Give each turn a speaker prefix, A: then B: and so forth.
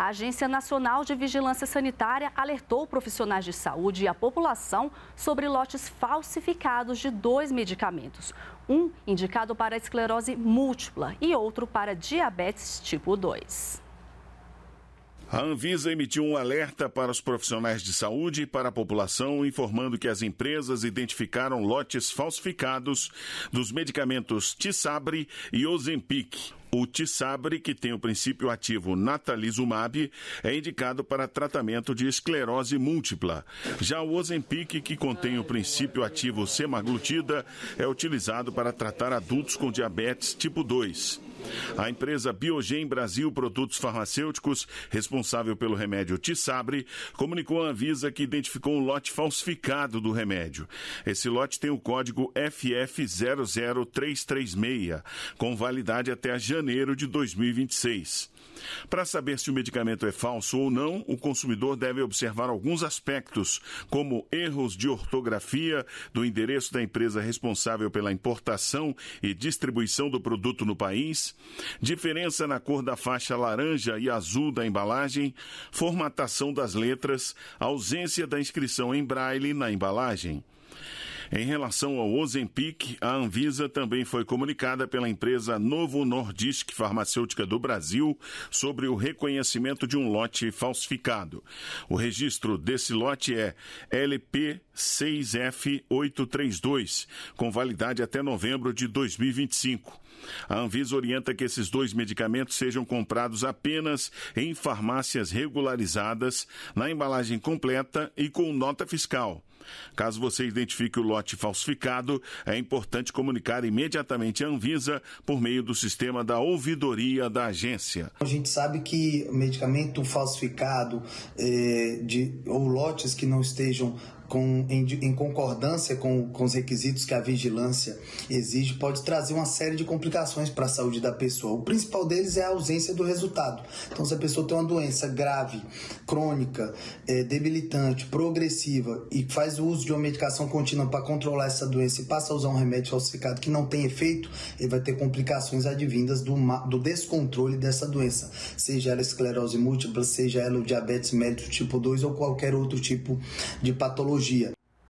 A: A Agência Nacional de Vigilância Sanitária alertou profissionais de saúde e a população sobre lotes falsificados de dois medicamentos, um indicado para esclerose múltipla e outro para diabetes tipo 2.
B: A Anvisa emitiu um alerta para os profissionais de saúde e para a população, informando que as empresas identificaram lotes falsificados dos medicamentos Tissabre e Ozempic. O Tissabre, que tem o princípio ativo natalizumab, é indicado para tratamento de esclerose múltipla. Já o Ozempic, que contém o princípio ativo semaglutida, é utilizado para tratar adultos com diabetes tipo 2. A empresa Biogen Brasil Produtos Farmacêuticos, responsável pelo remédio Tissabre, comunicou à Anvisa que identificou um lote falsificado do remédio. Esse lote tem o código FF00336, com validade até janeiro de 2026. Para saber se o medicamento é falso ou não, o consumidor deve observar alguns aspectos, como erros de ortografia do endereço da empresa responsável pela importação e distribuição do produto no país, Diferença na cor da faixa laranja e azul da embalagem, formatação das letras, ausência da inscrição em braille na embalagem. Em relação ao Ozempic, a Anvisa também foi comunicada pela empresa Novo Nordisk Farmacêutica do Brasil sobre o reconhecimento de um lote falsificado. O registro desse lote é LP 6F832, com validade até novembro de 2025. A Anvisa orienta que esses dois medicamentos sejam comprados apenas em farmácias regularizadas, na embalagem completa e com nota fiscal. Caso você identifique o lote falsificado, é importante comunicar imediatamente à Anvisa por meio do sistema da ouvidoria da agência.
C: A gente sabe que medicamento falsificado é, de, ou lotes que não estejam com, em, em concordância com, com os requisitos que a vigilância exige, pode trazer uma série de complicações para a saúde da pessoa. O principal deles é a ausência do resultado. Então, se a pessoa tem uma doença grave, crônica, é, debilitante, progressiva e faz o uso de uma medicação contínua para controlar essa doença e passa a usar um remédio falsificado que não tem efeito, ele vai ter complicações advindas do, do descontrole dessa doença, seja ela esclerose múltipla,
B: seja ela o diabetes mellitus tipo 2 ou qualquer outro tipo de patologia tecnologia